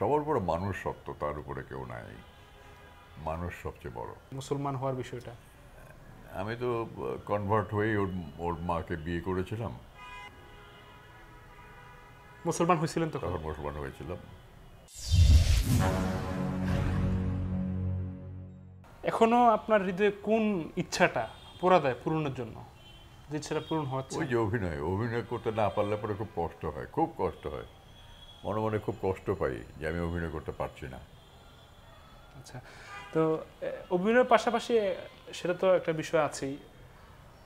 সবার বড় মানুষ সত্য তার উপরে কেউ নাই মানুষ সবচেয়ে বড় মুসলমান হওয়ার বিষয়টা আমি তো কনভার্ট হয়েই ওর ওর মাকে বিয়ে করেছিলাম মুসলমান হয়েছিলেন তো তখন মুসলমান হয়েছিলাম এখনো আপনার হৃদয়ে কোন ইচ্ছাটা পোড়া দেয় পূরণের জন্য যে ইচ্ছাটা পূরণ হচ্ছে ওই যে অভিনয় অভিনয় করতে না পারলে পরে খুব কষ্ট হয় খুব কষ্ট হয় মনে মনে খুব কষ্ট পাই যে আমি অভিনয় করতে পারছি না আচ্ছা তো অভিনয়ের পাশাপাশি সেটা তো একটা বিষয় আছেই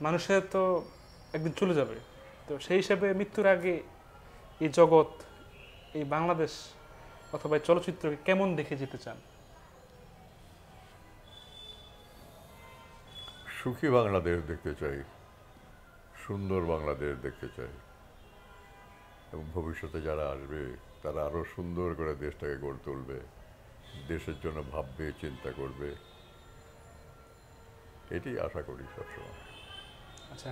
মানুষের তো একদিন চলে যাবে তো সেই হিসাবে মৃত্যুর আগে এই জগৎ এই বাংলাদেশ অথবা চলচ্চিত্রকে কেমন দেখে যেতে চান সুখী বাংলাদেশ দেখতে চাই সুন্দর বাংলাদেশ দেখতে চাই এবং ভবিষ্যতে যারা আসবে তারা আরও সুন্দর করে দেশটাকে গড়ে তুলবে দেশের জন্য ভাববে চিন্তা করবে এটি আশা করি সবসময় আচ্ছা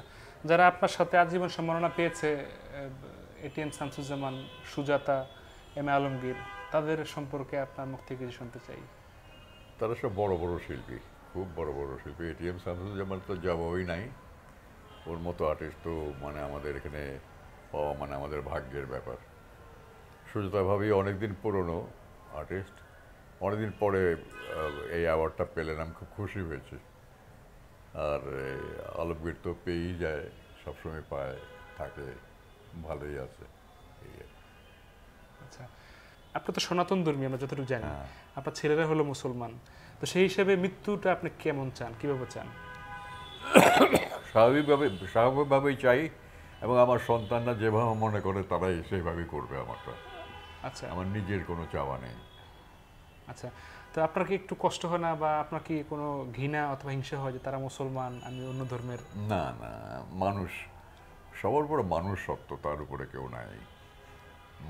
যারা আপনার সাথে আজীবন সম্মাননা পেয়েছে এটিএম শামসুজ্জামান সুজাতা এম আলমগীর তাদের সম্পর্কে আপনার মুখ থেকে কিছু শুনতে চাই তারা সব বড় বড় শিল্পী খুব বড় বড় শিল্পী এটিএম শামসুজ্জামান তো যাবই নাই ওর মতো আর্টিস্ট তো মানে আমাদের এখানে পাওয়া মানে আমাদের ভাগ্যের ব্যাপার ভাবি অনেকদিন পুরনো আর্টিস্ট অনেকদিন পরে এই অ্যাওয়ার্ডটা পেলেন আমি খুব খুশি হয়েছি আর আলমগীর তো পেয়েই যায় সবসময় পায় থাকে ভালোই আছে আচ্ছা আপনার তো সনাতন ধর্মী আমরা যতটুকু জানি হ্যাঁ। আপনার ছেলেরা হলো মুসলমান তো সেই হিসেবে মৃত্যুটা আপনি কেমন চান কীভাবে চান স্বাভাবিকভাবে স্বাভাবিকভাবেই চাই এবং আমার সন্তানরা যেভাবে মনে করে তারাই সেইভাবে করবে আমারটা আচ্ছা আমার নিজের কোনো চাওয়া নেই আচ্ছা তো আপনার কি একটু কষ্ট হয় না বা আপনার কি কোনো ঘৃণা অথবা হিংসা হয় যে তারা মুসলমান আমি অন্য ধর্মের না না মানুষ সবার বড় মানুষ সত্য তার উপরে কেউ নাই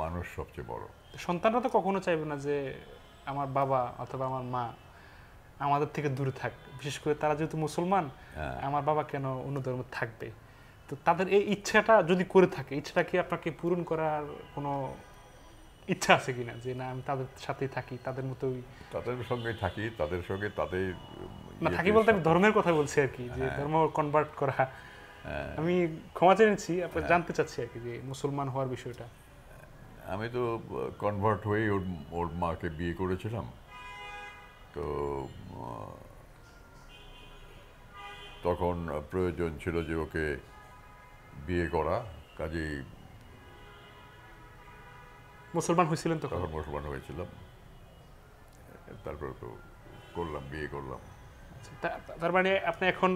মানুষ সবচেয়ে বড় সন্তানরা তো কখনো চাইবে না যে আমার বাবা অথবা আমার মা আমাদের থেকে দূরে থাক বিশেষ করে তারা যেহেতু মুসলমান হ্যাঁ। আমার বাবা কেন অন্য ধর্মের থাকবে তো তাদের এই ইচ্ছাটা যদি করে থাকে ইচ্ছাটা কি আপনাকে পূরণ করার কোনো ইচ্ছা আছে কিনা যে না আমি তাদের সাথেই থাকি তাদের মতোই তাদের সঙ্গে থাকি তাদের সঙ্গে তাদের না থাকি বলতে আমি ধর্মের কথা বলছি আর কি যে হ্যাঁ। ধর্ম কনভার্ট করা হ্যাঁ। আমি ক্ষমা চেয়ে নিচ্ছি আপনার হ্যাঁ। জানতে চাচ্ছি আর কি যে মুসলমান হওয়ার বিষয়টা আমি তো কনভার্ট হয়ে ওর ওর মাকে বিয়ে করেছিলাম তো তখন প্রয়োজন ছিল যে ওকে বিয়ে করা কাজেই মুসলমান হয়েছিলেন তো তখন মুসলমান হয়েছিলাম তারপরে তো করলাম বিয়ে করলাম আচ্ছা, তার মানে আপনি এখন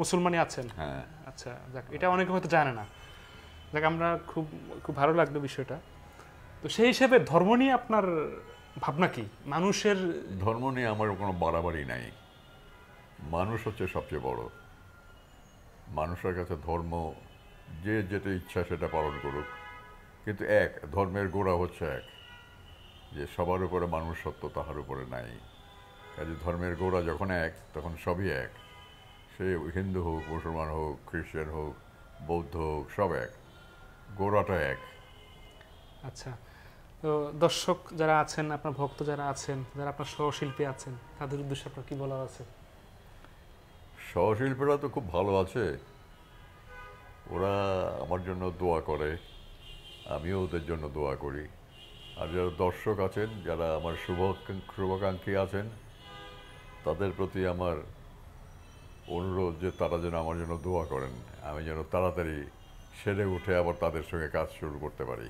মুসলমানই আছেন হ্যাঁ আচ্ছা যাক এটা অনেকে হয়তো জানে না যাক আমরা খুব খুব ভালো লাগলো বিষয়টা তো সেই হিসেবে ধর্ম নিয়ে আপনার ভাবনা কি মানুষের ধর্ম নিয়ে আমার কোনো বাড়াবাড়ি নাই মানুষ হচ্ছে সবচেয়ে বড় মানুষের কাছে ধর্ম যে যেটা ইচ্ছা সেটা পালন করুক কিন্তু এক ধর্মের গোড়া হচ্ছে এক যে সবার উপরে মানুষ সত্য তাহার উপরে নাই কাজে ধর্মের গোড়া যখন এক তখন সবই এক সে হিন্দু হোক মুসলমান হোক খ্রিস্টান হোক বৌদ্ধ হোক সব এক গোড়াটা এক আচ্ছা তো দর্শক যারা আছেন আপনার ভক্ত যারা আছেন যারা আপনার সহশিল্পী আছেন তাদের উদ্দেশ্যে আপনার কী বলার আছে সহশিল্পীরা তো খুব ভালো আছে ওরা আমার জন্য দোয়া করে আমিও ওদের জন্য দোয়া করি আর যারা দর্শক আছেন যারা আমার শুভ শুভাকাঙ্ক্ষী আছেন তাদের প্রতি আমার অনুরোধ যে তারা যেন আমার জন্য দোয়া করেন আমি যেন তাড়াতাড়ি সেরে উঠে আবার তাদের সঙ্গে কাজ শুরু করতে পারি